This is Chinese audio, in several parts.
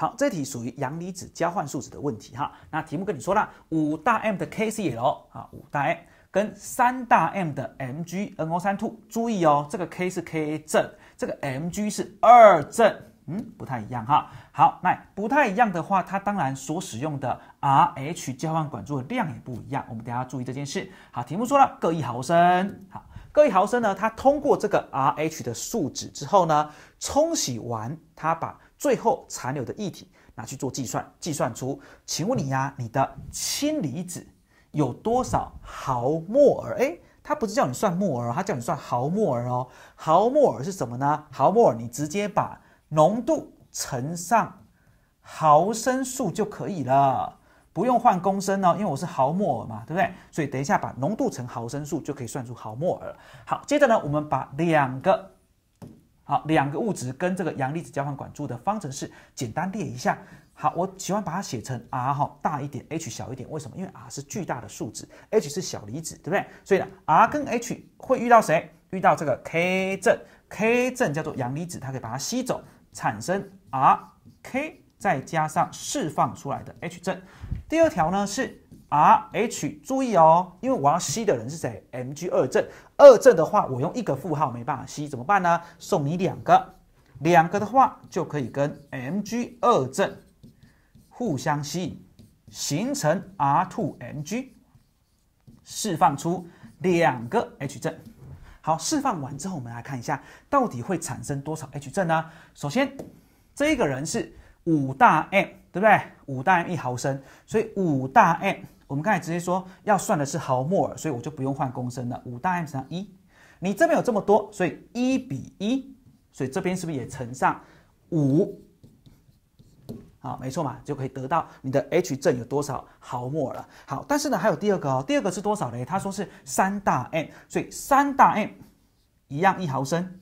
好，这题属于阳离子交换树脂的问题哈。那题目跟你说了，五大 M 的 KCL 啊，五大 M 跟三大 M 的 MgNO3two，注意哦，这个 K 是 K a 正，这个 Mg 是二正，嗯，不太一样哈。好，那不太一样的话，它当然所使用的 R H 交换管柱的量也不一样，我们下要注意这件事。好，题目说了各一毫升，好。各位毫升呢？它通过这个 R H 的数值之后呢，冲洗完，它把最后残留的液体拿去做计算，计算出，请问你呀，你的氢离子有多少毫摩尔？哎，它不是叫你算摩尔，它叫你算毫摩尔哦。毫摩尔是什么呢？毫摩尔你直接把浓度乘上毫升数就可以了。不用换公升哦，因为我是毫摩尔嘛，对不对？所以等一下把浓度乘毫升数就可以算出毫摩尔。好，接着呢，我们把两个好两个物质跟这个阳离子交换管柱的方程式简单列一下。好，我喜欢把它写成 R 哈大一点，H 小一点。为什么？因为 R 是巨大的数值，H 是小离子，对不对？所以呢，R 跟 H 会遇到谁？遇到这个 K 正，K 正叫做阳离子，它可以把它吸走，产生 R K。再加上释放出来的 H 振。第二条呢是 R H，注意哦，因为我要吸的人是谁？Mg 二正，二正的话我用一个负号没办法吸，怎么办呢？送你两个，两个的话就可以跟 Mg 二正互相吸引，形成 R t Mg，释放出两个 H 振。好，释放完之后，我们来看一下到底会产生多少 H 振呢？首先，这个人是。五大 M 对不对？五大 M 一毫升，所以五大 M，我们刚才直接说要算的是毫摩尔，所以我就不用换公升了。五大 M 乘上一，你这边有这么多，所以一比一，所以这边是不是也乘上五？好，没错嘛，就可以得到你的 H 正有多少毫摩尔了。好，但是呢，还有第二个哦，第二个是多少嘞？他说是三大 M，所以三大 M 一样一毫升，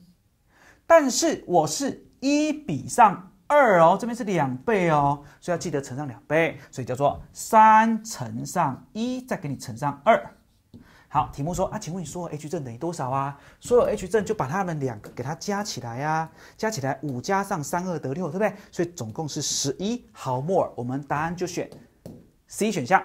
但是我是一比上。二哦，这边是两倍哦，所以要记得乘上两倍，所以叫做三乘上一，再给你乘上二。好，题目说啊，请问你说 H 正等于多少啊？所有 H 正就把它们两个给它加起来呀，加起来五加上三二得六，对不对？所以总共是十一毫摩尔，我们答案就选 C 选项。